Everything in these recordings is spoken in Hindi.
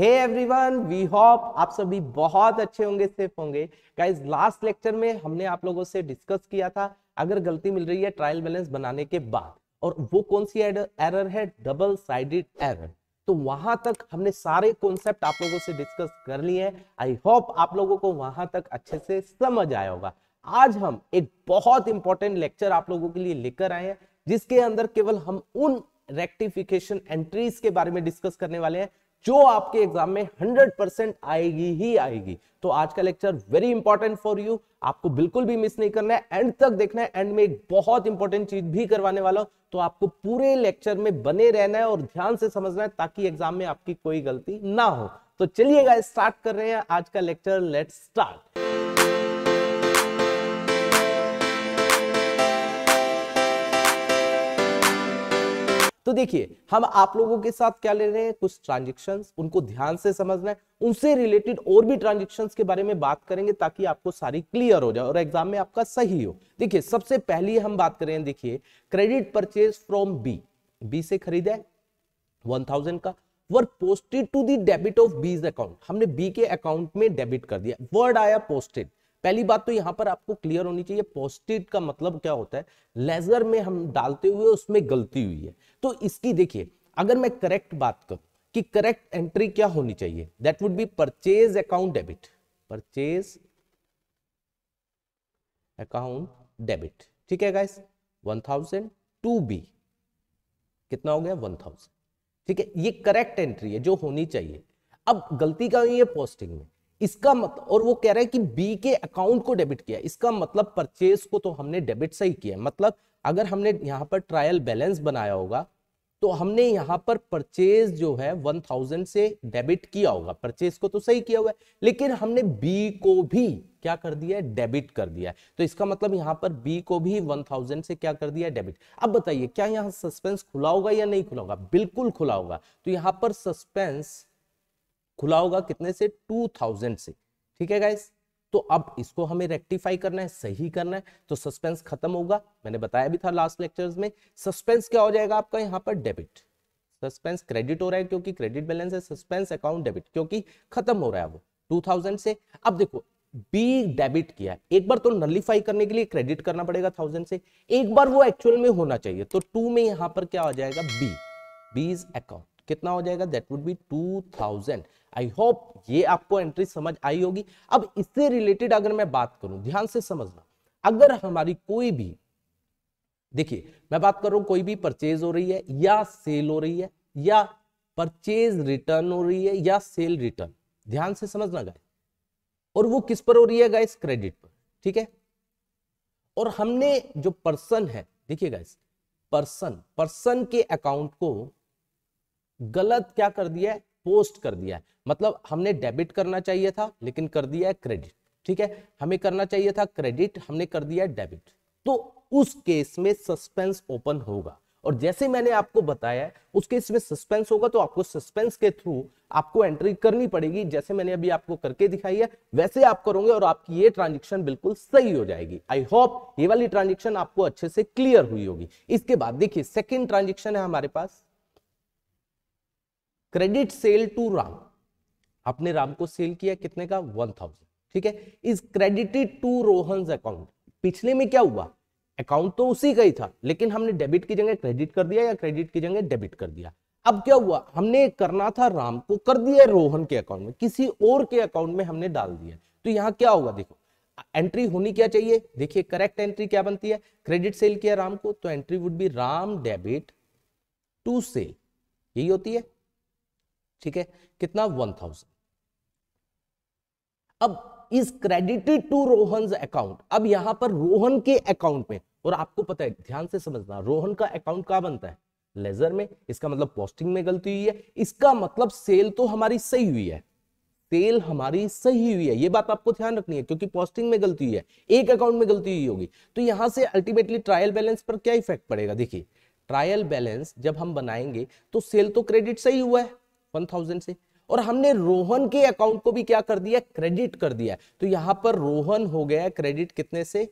हे एवरीवन वी होप आप सभी बहुत अच्छे होंगे सेफ होंगे गाइस लास्ट लेक्चर में हमने आप लोगों से डिस्कस किया था अगर गलती मिल रही है ट्रायल बैलेंस बनाने के बाद और वो कौन सी एरर है डबल साइडेड एरर तो वहां तक हमने सारे कॉन्सेप्ट आप लोगों से डिस्कस कर लिए हैं आई होप आप लोगों को वहां तक अच्छे से समझ आया होगा आज हम एक बहुत इंपॉर्टेंट लेक्चर आप लोगों के लिए लेकर आए हैं जिसके अंदर केवल हम उन रेक्टिफिकेशन एंट्रीज के बारे में डिस्कस करने वाले हैं जो आपके एग्जाम में 100% आएगी ही आएगी तो आज का lecture very important for you आपको बिल्कुल भी मिस नहीं करना है एंड तक देखना है एंड में एक बहुत इंपॉर्टेंट चीज भी करवाने वाला हूं तो आपको पूरे लेक्चर में बने रहना है और ध्यान से समझना है ताकि एग्जाम में आपकी कोई गलती ना हो तो चलिएगा स्टार्ट कर रहे हैं आज का लेक्चर लेट स्टार्ट तो देखिए हम आप लोगों के साथ क्या ले रहे हैं कुछ ट्रांजेक्शन उनको ध्यान से समझना है उनसे रिलेटेड और भी ट्रांजेक्शन के बारे में बात करेंगे ताकि आपको सारी क्लियर हो जाए और एग्जाम में आपका सही हो देखिए सबसे पहली हम बात करें देखिए credit purchase from B B से खरीदा है वन थाउजेंड का were posted to the debit of B's account हमने बी के अकाउंट में डेबिट कर दिया वर्ड आया पोस्टेड पहली बात तो यहाँ पर आपको क्लियर होनी चाहिए पोस्टेड का मतलब क्या होता है लेजर में हम डालते हुए उसमें गलती हुई है तो इसकी देखिए अगर मैं करेक्ट बात करूं कि करेक्ट एंट्री क्या होनी चाहिए that would be purchase account debit purchase account debit ठीक है guys one thousand to B कितना हो गया वन थाउजेंड ठीक है ये करेक्ट एंट्री है जो होनी चाहिए अब गलती का हुई है पोस्टिंग में इसका मतलब और वो कह रहा है कि बी के अकाउंट को डेबिट किया इसका मतलब परचेज को तो हमने डेबिट सही किया मतलब अगर हमने यहाँ पर ट्रायल बैलेंस बनाया होगा तो हमने यहाँ पर परचेज जो है 1000 से डेबिट किया होगा परचेज को तो सही किया हुआ है लेकिन हमने बी को भी क्या कर दिया है डेबिट कर दिया है तो इसका मतलब यहाँ पर बी को भी 1000 से क्या कर दिया डेबिट अब बताइए क्या यहाँ सस्पेंस खुला होगा या नहीं खुला होगा बिल्कुल खुला होगा तो यहाँ पर सस्पेंस खुला होगा कितने से 2000 से ठीक है गाइस तो अब इसको हमें रेक्टिफाई करना है सही करना है तो सस्पेंस खत्म होगा मैंने बताया भी था लास्ट लेक्चर्स में सस्पेंस क्या हो जाएगा आपका यहाँ पर डेबिट सस्पेंस क्रेडिट हो रहा है क्योंकि क्रेडिट बैलेंस है सस्पेंस अकाउंट डेबिट क्योंकि खत्म हो रहा है वो 2000 से अब देखो बी डेबिट किया है एक बार तो नलीफाई करने के लिए क्रेडिट करना पड़ेगा थाउजेंड से एक बार वो एक्चुअल में होना चाहिए तो टू में यहां पर क्या हो जाएगा बी बीज अकाउंट कितना हो जाएगा that would be two thousand I hope ये आपको एंट्री समझ आई होगी अब इससे रिलेटेड अगर मैं बात करूं ध्यान से समझना अगर हमारी कोई भी देखिए मैं बात कर रहा हूं कोई भी परचेज हो रही है या सेल हो रही है या परचेज रिटर्न हो रही है या सेल रिटर्न ध्यान से समझना गाइस और वो किस पर हो रही है गाइस क्रेडिट पर ठीक है और हमने जो पर्सन है देखिए गाइस पर्सन पर्सन के अकाउंट को गलत क्या कर दिया है पोस्ट कर दिया है मतलब हमने डेबिट करना चाहिए था लेकिन कर दिया है क्रेडिट ठीक है हमें करना चाहिए था क्रेडिट हमने कर दिया डेबिट तो उस केस में सस्पेंस ओपन होगा और जैसे मैंने आपको बताया उस केस में सस्पेंस होगा तो आपको सस्पेंस के थ्रू आपको एंट्री करनी पड़ेगी जैसे मैंने अभी आपको करके दिखाई है वैसे आप करोगे और आपकी ये ट्रांजेक्शन बिल्कुल सही हो जाएगी आई होप ये वाली ट्रांजेक्शन आपको अच्छे से क्लियर हुई होगी इसके बाद देखिए सेकेंड ट्रांजेक्शन है हमारे पास क्रेडिट सेल टू राम आपने राम को सेल किया कितने का वन थाउजेंड ठीक है is credited to Rohan account पिछले में क्या हुआ अकाउंट तो उसी का ही था लेकिन हमने डेबिट की जगह क्रेडिट कर दिया या क्रेडिट की जगह डेबिट कर दिया अब क्या हुआ हमने करना था राम को कर दिया रोहन के अकाउंट में किसी और के अकाउंट में हमने डाल दिया तो यहाँ क्या होगा देखो एंट्री होनी क्या चाहिए देखिए करेक्ट एंट्री क्या बनती है क्रेडिट सेल किया राम को तो entry would be Ram debit to sale यही होती है ठीक है कितना वन थाउजेंड अब is credited to Rohan account अब यहां पर रोहन के अकाउंट में और आपको पता है ध्यान से समझना रोहन का अकाउंट कहा बनता है लेजर में इसका मतलब पोस्टिंग में गलती हुई है इसका मतलब सेल तो हमारी सही हुई है सेल हमारी सही हुई है ये बात आपको ध्यान रखनी है क्योंकि पोस्टिंग में गलती हुई है एक अकाउंट में गलती हुई होगी तो यहां से अल्टीमेटली ट्रायल बैलेंस पर क्या इफेक्ट पड़ेगा देखिए ट्रायल बैलेंस जब हम बनाएंगे तो सेल तो क्रेडिट सही हुआ है 1000 से और हमने रोहन के अकाउंट को भी क्या कर दिया क्रेडिट कर दिया तो यहां पर रोहन हो गया क्रेडिट कितने से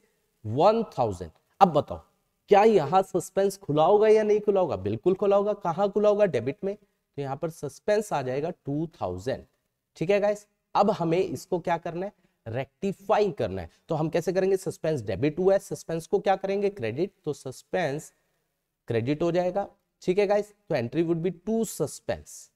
1000 अब बताओ क्या यहां सस्पेंस खुला होगा या नहीं खुला होगा बिल्कुल खुला होगा कहां खुला होगा डेबिट में तो यहां पर सस्पेंस आ जाएगा 2000 ठीक है गाइस अब हमें इसको क्या करना है रेक्टिफाई करना है तो हम कैसे करेंगे सस्पेंस डेबिट हुआ है सस्पेंस को क्या करेंगे क्रेडिट तो सस्पेंस क्रेडिट हो जाएगा ठीक है गाइस तो entry would be to suspense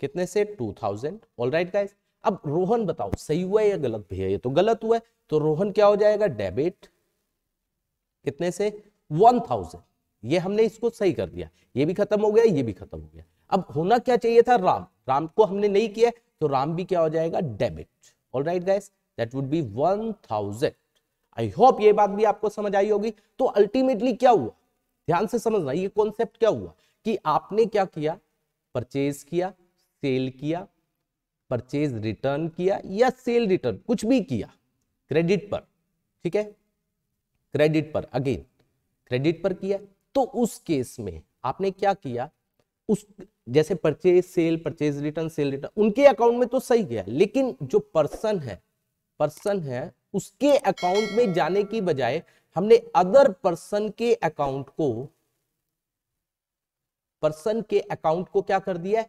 कितने से two thousand all right guys अब रोहन बताओ सही हुआ है या गलत भी है ये तो गलत हुआ है तो रोहन क्या हो जाएगा डेबिट कितने से वन थाउजेंड ये हमने इसको सही कर दिया ये भी खत्म हो गया ये भी खत्म हो गया अब होना क्या चाहिए था राम राम को हमने नहीं किया तो राम भी क्या हो जाएगा debit all right guys that would be one thousand I hope ये बात भी आपको समझ आई होगी तो अल्टीमेटली क्या हुआ ध्यान से समझना ये कॉन्सेप्ट क्या हुआ कि आपने क्या किया परचेज किया सेल किया परचेज रिटर्न किया या सेल रिटर्न कुछ भी किया क्रेडिट पर ठीक है क्रेडिट पर अगेन क्रेडिट पर किया तो उस केस में आपने क्या किया उस जैसे purchase sale purchase return sale return उनके अकाउंट में तो सही गया लेकिन जो पर्सन है पर्सन है उसके अकाउंट में जाने की बजाय हमने अदर पर्सन के अकाउंट को पर्सन के अकाउंट को क्या कर दिया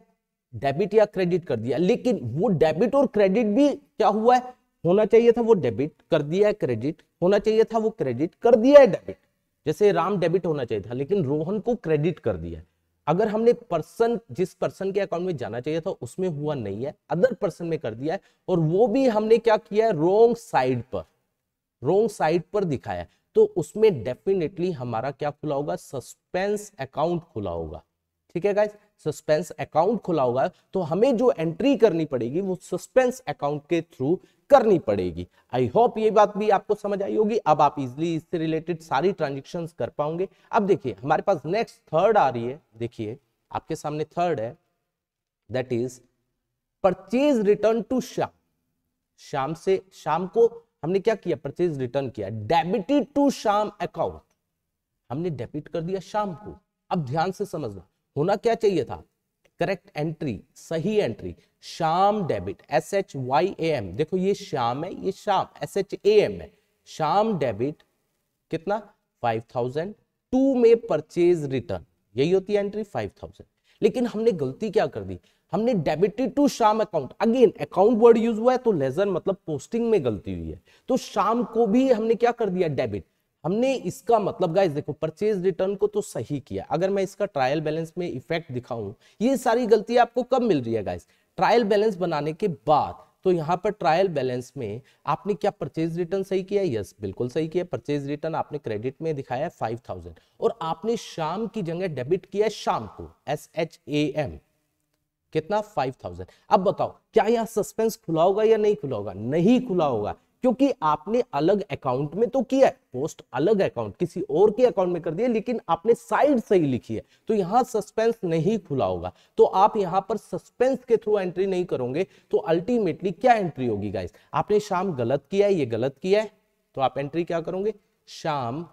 डेबिट या क्रेडिट कर दिया लेकिन वो डेबिट और क्रेडिट भी क्या हुआ है होना चाहिए था वो डेबिट कर दिया है क्रेडिट होना चाहिए था वो क्रेडिट कर दिया है डेबिट जैसे राम डेबिट होना चाहिए था लेकिन रोहन को क्रेडिट कर दिया अगर हमने पर्सन जिस पर्सन के अकाउंट में जाना चाहिए था उसमें हुआ नहीं है अदर पर्सन में कर दिया है और वो भी हमने क्या किया है रोंग साइड पर रोंग साइड पर दिखाया है तो उसमें डेफिनेटली हमारा क्या खुला होगा सस्पेंस अकाउंट खुला होगा ठीक है गाइज सस्पेंस अकाउंट खुला हुआ है तो हमें जो एंट्री करनी पड़ेगी वो सस्पेंस अकाउंट के थ्रू करनी पड़ेगी आई होप ये बात भी आपको समझ आई होगी अब आप इजिली इससे रिलेटेड सारी ट्रांजेक्शन कर पाओगे अब देखिए हमारे पास नेक्स्ट थर्ड आ रही है देखिए आपके सामने थर्ड है that is purchase return to Shyam Shyam से शाम को हमने क्या किया परचेज रिटर्न किया डेबिटेड टू शाम अकाउंट हमने डेबिट कर दिया शाम को अब ध्यान से समझना होना क्या चाहिए था करेक्ट एंट्री सही entry Shyam debit S H Y A M देखो ये शाम है ये शाम एस एच ए एम है शाम डेबिट कितना फाइव थाउजेंड टू में परचेज रिटर्न यही होती है एंट्री फाइव थाउजेंड लेकिन हमने गलती क्या कर दी हमने debited to Shyam account again account word use हुआ है तो लेजर मतलब पोस्टिंग में गलती हुई है तो शाम को भी हमने क्या कर दिया डेबिट हमने इसका मतलब गाइस देखो परचेज रिटर्न को तो सही किया अगर मैं इसका ट्रायल बैलेंस में इफेक्ट दिखाऊं ये सारी गलती आपको कब मिल रही है गाइस ट्रायल बैलेंस बनाने के बाद तो यहाँ पर ट्रायल बैलेंस में आपने क्या परचेज रिटर्न सही किया यस बिल्कुल सही किया परचेज रिटर्न आपने क्रेडिट में दिखाया फाइव थाउजेंड और आपने शाम की जगह डेबिट किया शाम को एस एच ए एम कितना फाइव थाउजेंड अब बताओ क्या यहां सस्पेंस खुला होगा या नहीं खुला होगा नहीं खुला होगा क्योंकि आपने अलग अकाउंट में तो किया है पोस्ट अलग अकाउंट किसी और के अकाउंट में कर दिया लेकिन आपने साइड से ही लिखी है तो यहाँ सस्पेंस नहीं खुला होगा तो आप यहाँ पर सस्पेंस के थ्रू एंट्री नहीं करोगे तो अल्टीमेटली क्या एंट्री होगी गाइस आपने शाम गलत किया है ये गलत किया है तो आप एंट्री क्या करोगे शाम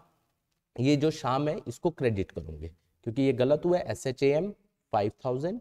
ये जो शाम है इसको क्रेडिट करोगे क्योंकि ये गलत हुआ है S H A M five thousand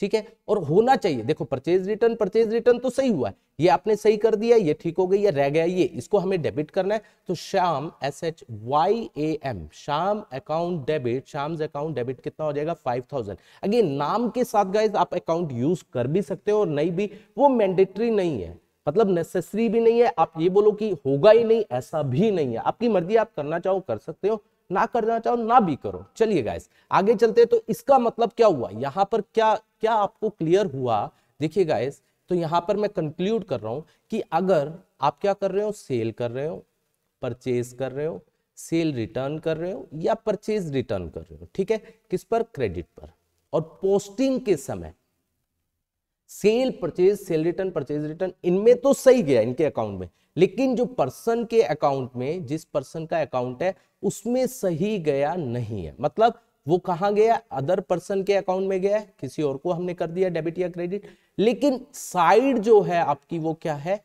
ठीक है और होना चाहिए देखो परचेज रिटर्न परचेज रिटर्न तो सही हुआ है ये आपने सही कर दिया ये ठीक हो गई या रह गया ये इसको हमें डेबिट करना है तो Shyam S H Y A M Shyam account debit Shyam account debit कितना हो जाएगा फाइव थाउजेंड अगेन नाम के साथ गाइज आप अकाउंट यूज कर भी सकते हो और नहीं भी वो मैंडेटरी नहीं है मतलब नेसेसरी भी नहीं है आप ये बोलो कि होगा ही नहीं ऐसा भी नहीं है आपकी मर्जी आप करना चाहो कर सकते हो ना करना चाहो ना भी करो चलिए गाइस आगे चलते तो इसका मतलब क्या हुआ यहाँ पर क्या क्या आपको क्लियर हुआ देखिए गाइस तो यहाँ पर मैं कंक्लूड कर रहा हूँ कि अगर आप क्या कर रहे हो सेल कर रहे हो परचेज कर रहे हो सेल रिटर्न कर रहे हो या परचेज रिटर्न कर रहे हो ठीक है किस पर क्रेडिट पर और पोस्टिंग के समय sale purchase sale return purchase return इनमें तो सही गया इनके अकाउंट में लेकिन जो पर्सन के अकाउंट में जिस पर्सन का अकाउंट है उसमें सही गया नहीं है मतलब वो कहा गया अदर पर्सन के अकाउंट में गया है किसी और को हमने कर दिया डेबिट या क्रेडिट लेकिन साइड जो है आपकी वो क्या है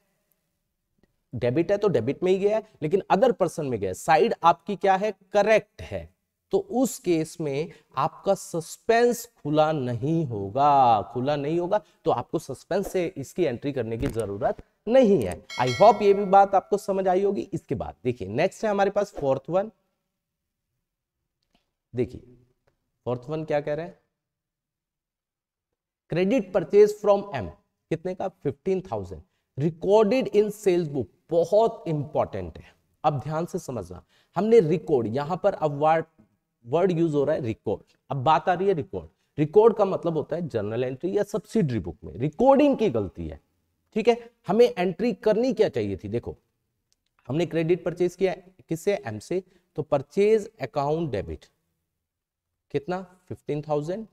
डेबिट है तो डेबिट में ही गया है लेकिन अदर पर्सन में गया साइड आपकी क्या है करेक्ट है तो उस केस में आपका सस्पेंस खुला नहीं होगा खुला नहीं होगा तो आपको सस्पेंस से इसकी एंट्री करने की जरूरत नहीं है आई होप ये भी बात आपको समझ आई होगी इसके बाद देखिए नेक्स्ट है हमारे पास फोर्थ वन देखिए फोर्थ वन क्या कह रहे हैं क्रेडिट परचेज फ्रॉम एम कितने का fifteen thousand recorded in sales book बहुत इंपॉर्टेंट है अब ध्यान से समझना हमने रिकॉर्ड यहां पर अब वर्ड वर्ड यूज हो रहा है रिकॉर्ड अब बात आ रही है रिकॉर्ड रिकॉर्ड का मतलब होता है जर्नल एंट्री या सब्सिडरी बुक में रिकॉर्डिंग की गलती है ठीक है हमें एंट्री करनी क्या चाहिए थी देखो हमने क्रेडिट परचेज किया किससे एम से तो परचेज अकाउंट डेबिट कितना फिफ्टीन थाउजेंड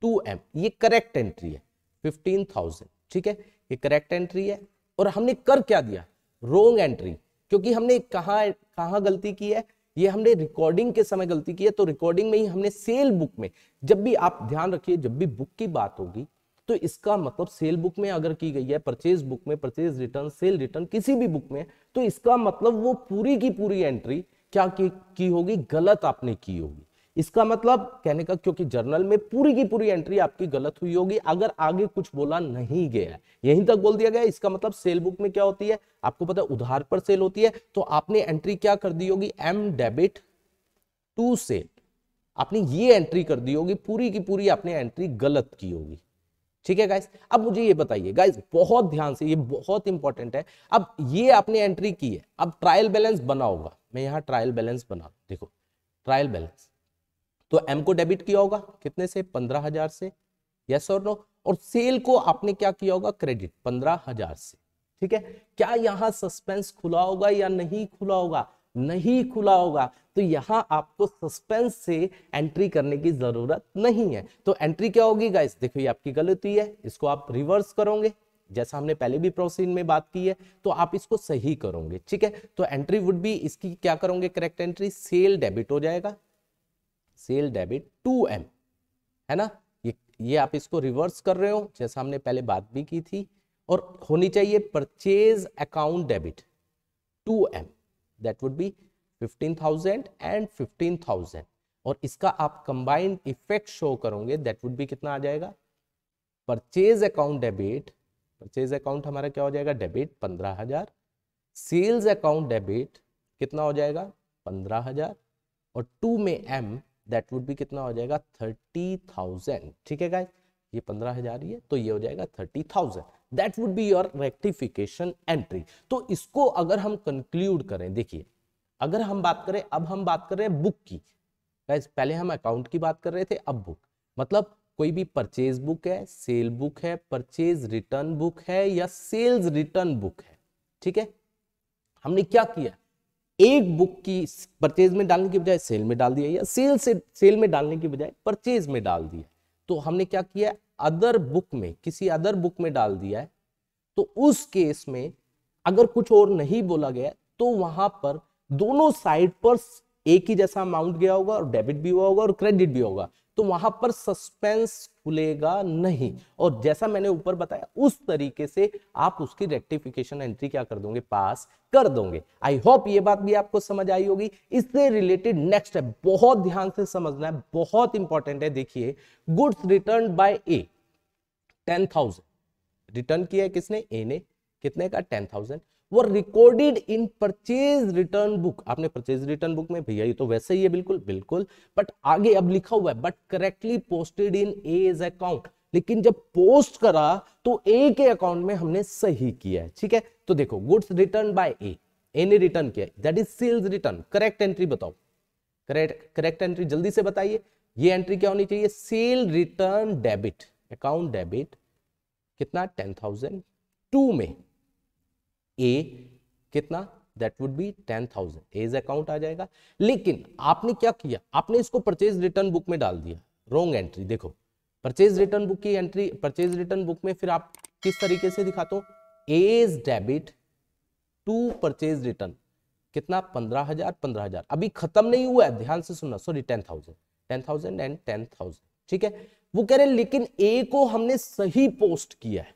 टू एम ये करेक्ट एंट्री है फिफ्टीन थाउजेंड ठीक है ये करेक्ट एंट्री है और हमने कर क्या दिया रोंग एंट्री क्योंकि हमने कहाँ कहा गलती की है ये हमने रिकॉर्डिंग के समय गलती की है तो रिकॉर्डिंग में ही हमने सेल बुक में जब भी आप ध्यान रखिए जब भी बुक की बात होगी तो इसका मतलब सेल बुक में अगर की गई है परचेज बुक में परचेज रिटर्न सेल रिटर्न किसी भी बुक में तो इसका मतलब वो पूरी की पूरी एंट्री क्या की, की होगी गलत आपने की होगी इसका मतलब कहने का क्योंकि जर्नल में पूरी की पूरी एंट्री आपकी गलत हुई होगी अगर आगे कुछ बोला नहीं गया यहीं तक बोल दिया गया इसका मतलब सेल बुक में क्या होती है आपको पता है उधार पर सेल होती है तो आपने एंट्री क्या कर दी होगी एम डेबिट टू सेल आपने ये एंट्री कर दी होगी पूरी की पूरी आपने एंट्री गलत की होगी ठीक है गाइस अब मुझे ये बताइए गाइस बहुत ध्यान से ये बहुत इंपॉर्टेंट है अब ये आपने एंट्री की है अब ट्रायल बैलेंस बना होगा मैं यहाँ ट्रायल बैलेंस बना देखो ट्रायल बैलेंस तो एम को डेबिट किया होगा कितने से पंद्रह हजार से यस और नो और सेल को आपने क्या किया होगा क्रेडिट पंद्रह हजार से ठीक है क्या यहाँ सस्पेंस खुला होगा या नहीं खुला होगा नहीं खुला होगा तो यहाँ आपको सस्पेंस से एंट्री करने की जरूरत नहीं है तो एंट्री क्या होगी गाइस देखो ये आपकी गलती है इसको आप रिवर्स करोगे जैसा हमने पहले भी प्रोसीन में बात की है तो आप इसको सही करोगे ठीक है तो एंट्री वुड भी इसकी क्या करोगे करेक्ट एंट्री सेल डेबिट हो जाएगा सेल डेबिट टू एम है ना ये ये आप इसको रिवर्स कर रहे हो जैसा हमने पहले बात भी की थी और होनी चाहिए purchase account debit to M that would be fifteen thousand and fifteen thousand और इसका आप कंबाइंड इफेक्ट शो करोगे दैट वुड बी कितना आ जाएगा purchase account debit purchase account हमारा क्या हो जाएगा डेबिट पंद्रह हजार सेल्स अकाउंट डेबिट कितना हो जाएगा पंद्रह हजार और टू में एम दैट वुड भी कितना हो जाएगा थर्टी थाउजेंड ठीक है गाइस ये पंद्रह हजार ही है तो ये हो जाएगा thirty thousand that would be your rectification entry तो इसको अगर हम कंक्लूड करें देखिए अगर हम बात करें अब हम बात कर रहे हैं बुक की गाइस पहले हम अकाउंट की बात कर रहे थे अब बुक मतलब कोई भी परचेज बुक है सेल बुक है परचेज रिटर्न बुक है या सेल्स रिटर्न बुक है ठीक है हमने क्या किया एक बुक की परचेज में डालने की बजाय सेल में डाल दिया या सेल से सेल में डालने की बजाय परचेज में डाल दिया तो हमने क्या किया अदर बुक में किसी अदर बुक में डाल दिया है तो उस केस में अगर कुछ और नहीं बोला गया तो वहां पर दोनों साइड पर एक ही जैसा अमाउंट गया होगा और डेबिट भी हुआ होगा और क्रेडिट भी होगा तो वहां पर सस्पेंस खुलेगा नहीं और जैसा मैंने ऊपर बताया उस तरीके से आप उसकी रेक्टिफिकेशन एंट्री क्या कर दोगे पास कर दोगे आई होप ये बात भी आपको समझ आई होगी इससे रिलेटेड नेक्स्ट है बहुत ध्यान से समझना है बहुत इंपॉर्टेंट है देखिए goods return by A ten thousand return किया है किसने ए ने कितने का टेन थाउजेंड वो recorded in purchase return book आपने परचेज रिटर्न बुक में भैया ये तो वैसे ही है बिल्कुल बिल्कुल बट आगे अब लिखा हुआ है but correctly posted in A's account लेकिन जब पोस्ट करा तो ए के अकाउंट में हमने सही किया है ठीक है तो देखो goods return by A A ने रिटर्न किया that is sales return correct entry बताओ करेक्ट करेक्ट एंट्री जल्दी से बताइए ये एंट्री क्या होनी चाहिए sale return debit account debit कितना टेन थाउजेंड टू में ए कितना that would be ten thousand A's account आ जाएगा लेकिन आपने क्या किया आपने इसको परचेज रिटर्न बुक में डाल दिया रॉन्ग एंट्री देखो परचेज रिटर्न बुक की एंट्री परचेज रिटर्न बुक में फिर आप किस तरीके से दिखाते हो A's debit to purchase return कितना पंद्रह हजार पंद्रह हजार अभी खत्म नहीं हुआ है ध्यान से सुनना sorry ten thousand ten thousand and ten thousand ठीक है वो कह रहे हैं लेकिन ए को हमने सही पोस्ट किया है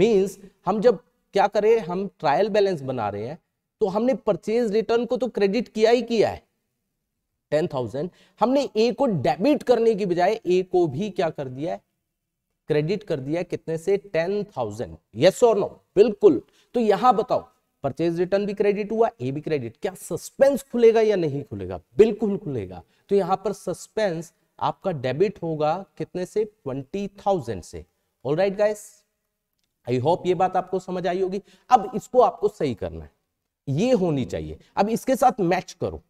मीन्स हम जब क्या करें हम ट्रायल बैलेंस बना रहे हैं तो हमने परचेज रिटर्न को तो क्रेडिट किया ही किया है टेन थाउजेंड हमने ए को डेबिट करने की बजाय ए को भी क्या कर दिया है क्रेडिट कर दिया है कितने से टेन थाउजेंड यस और नो बिल्कुल तो यहां बताओ परचेज रिटर्न भी क्रेडिट हुआ ए भी क्रेडिट क्या सस्पेंस खुलेगा या नहीं खुलेगा बिल्कुल खुलेगा तो यहां पर सस्पेंस आपका डेबिट होगा कितने से ट्वेंटी थाउजेंड से all right guys I hope ये बात आपको समझ आई होगी अब इसको आपको सही करना है ये होनी चाहिए अब इसके साथ मैच करो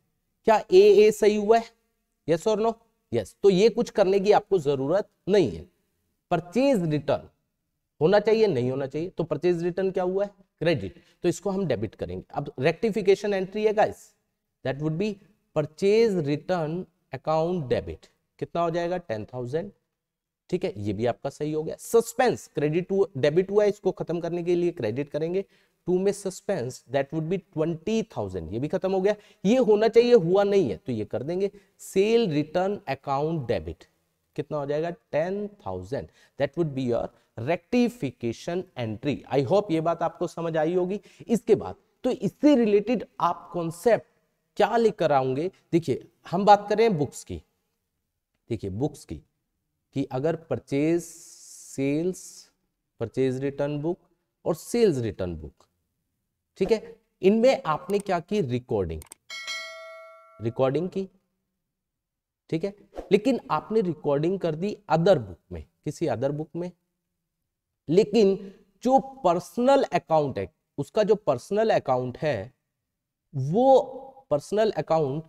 क्या ए ए सही हुआ है यस और नो यस तो ये कुछ करने की आपको जरूरत नहीं है परचेज रिटर्न होना चाहिए नहीं होना चाहिए तो परचेज रिटर्न क्या हुआ है क्रेडिट तो इसको हम डेबिट करेंगे अब रेक्टिफिकेशन एंट्री है guys that would be purchase return account debit कितना हो जाएगा टेन थाउजेंड ठीक है ये भी आपका सही हो गया सस्पेंस क्रेडिट टू डेबिट हुआ इसको खत्म करने के लिए क्रेडिट करेंगे टू में suspense that would be twenty thousand ये भी खत्म हो गया ये होना चाहिए हुआ नहीं है तो ये कर देंगे सेल रिटर्न अकाउंट डेबिट कितना हो जाएगा ten thousand that would be your rectification entry I hope ये बात आपको समझ आई होगी इसके बाद तो इससे रिलेटेड आप कॉन्सेप्ट क्या लेकर आऊंगे देखिए हम बात करें बुक्स की देखिए बुक्स की कि अगर purchase sales purchase return book और सेल्स रिटर्न बुक ठीक है इनमें आपने क्या की रिकॉर्डिंग रिकॉर्डिंग की ठीक है लेकिन आपने रिकॉर्डिंग कर दी अदर बुक में किसी अदर बुक में लेकिन जो पर्सनल अकाउंट है उसका जो पर्सनल अकाउंट है वो पर्सनल अकाउंट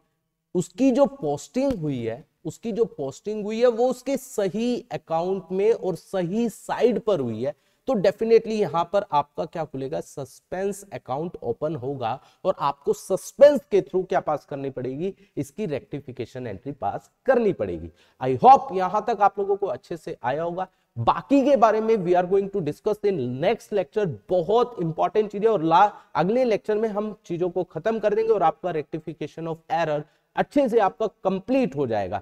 उसकी जो पोस्टिंग हुई है उसकी जो पोस्टिंग हुई है वो उसके सही अकाउंट में और सही साइड पर हुई है तो डेफिनेटली यहां पर आपका क्या खुलेगा सस्पेंस अकाउंट ओपन होगा और आपको सस्पेंस के थ्रू क्या पास करनी पड़ेगी इसकी रेक्टिफिकेशन एंट्री पास करनी पड़ेगी आई होप यहां तक आप लोगों को अच्छे से आया होगा बाकी के बारे में we are going to discuss in next lecture बहुत इंपॉर्टेंट चीजें और ला अगले लेक्चर में हम चीजों को खत्म कर देंगे और आपका रेक्टिफिकेशन ऑफ एरर अच्छे से आपका कंप्लीट हो जाएगा